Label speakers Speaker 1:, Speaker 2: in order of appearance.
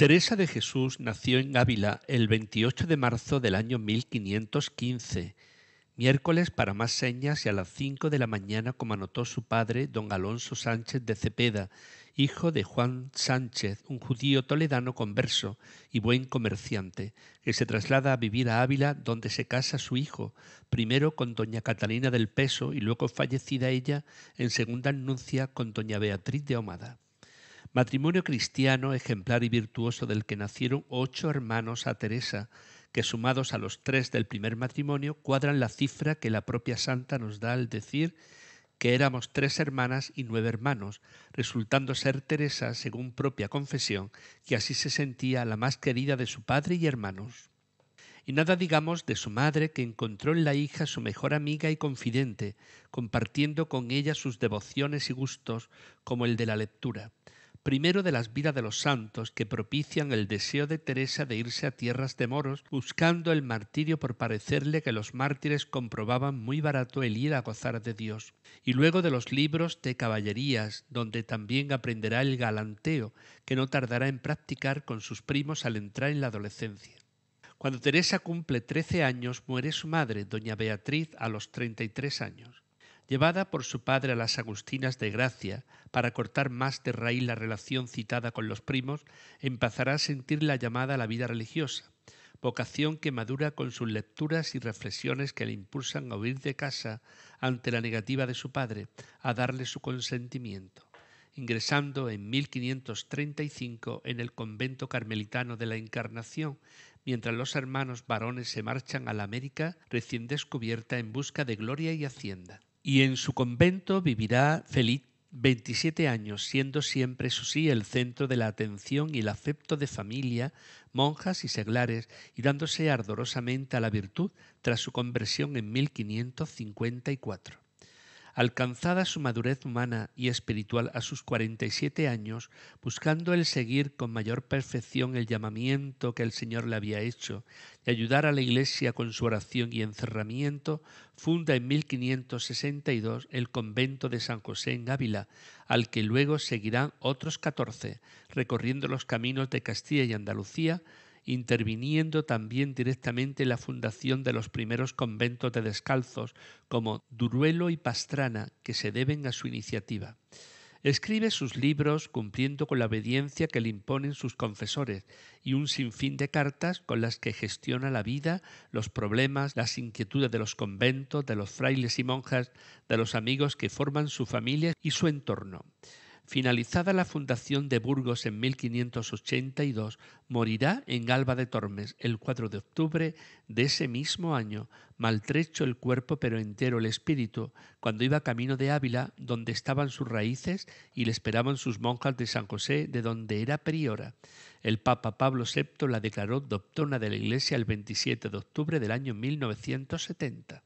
Speaker 1: Teresa de Jesús nació en Ávila el 28 de marzo del año 1515, miércoles para más señas y a las 5 de la mañana como anotó su padre, don Alonso Sánchez de Cepeda, hijo de Juan Sánchez, un judío toledano converso y buen comerciante, que se traslada a vivir a Ávila donde se casa su hijo, primero con doña Catalina del Peso y luego fallecida ella en segunda anuncia con doña Beatriz de Omada matrimonio cristiano ejemplar y virtuoso del que nacieron ocho hermanos a Teresa, que sumados a los tres del primer matrimonio cuadran la cifra que la propia santa nos da al decir que éramos tres hermanas y nueve hermanos, resultando ser Teresa, según propia confesión, que así se sentía la más querida de su padre y hermanos. Y nada digamos de su madre, que encontró en la hija su mejor amiga y confidente, compartiendo con ella sus devociones y gustos, como el de la lectura primero de las vidas de los santos que propician el deseo de Teresa de irse a tierras de moros, buscando el martirio por parecerle que los mártires comprobaban muy barato el ir a gozar de Dios, y luego de los libros de caballerías, donde también aprenderá el galanteo, que no tardará en practicar con sus primos al entrar en la adolescencia. Cuando Teresa cumple trece años, muere su madre, doña Beatriz, a los treinta y tres años llevada por su padre a las Agustinas de Gracia para cortar más de raíz la relación citada con los primos, empezará a sentir la llamada a la vida religiosa, vocación que madura con sus lecturas y reflexiones que le impulsan a huir de casa ante la negativa de su padre, a darle su consentimiento, ingresando en 1535 en el convento carmelitano de la Encarnación, mientras los hermanos varones se marchan a la América recién descubierta en busca de gloria y hacienda y en su convento vivirá feliz 27 años, siendo siempre su sí el centro de la atención y el afecto de familia, monjas y seglares, y dándose ardorosamente a la virtud tras su conversión en 1554 alcanzada su madurez humana y espiritual a sus 47 años, buscando el seguir con mayor perfección el llamamiento que el Señor le había hecho y ayudar a la Iglesia con su oración y encerramiento, funda en 1562 el convento de San José en Ávila, al que luego seguirán otros 14, recorriendo los caminos de Castilla y Andalucía, interviniendo también directamente en la fundación de los primeros conventos de descalzos como Duruelo y Pastrana, que se deben a su iniciativa. Escribe sus libros cumpliendo con la obediencia que le imponen sus confesores y un sinfín de cartas con las que gestiona la vida, los problemas, las inquietudes de los conventos, de los frailes y monjas, de los amigos que forman su familia y su entorno. Finalizada la fundación de Burgos en 1582, morirá en Galba de Tormes el 4 de octubre de ese mismo año, maltrecho el cuerpo pero entero el espíritu, cuando iba camino de Ávila, donde estaban sus raíces y le esperaban sus monjas de San José, de donde era priora. El Papa Pablo VII la declaró doctora de la Iglesia el 27 de octubre del año 1970.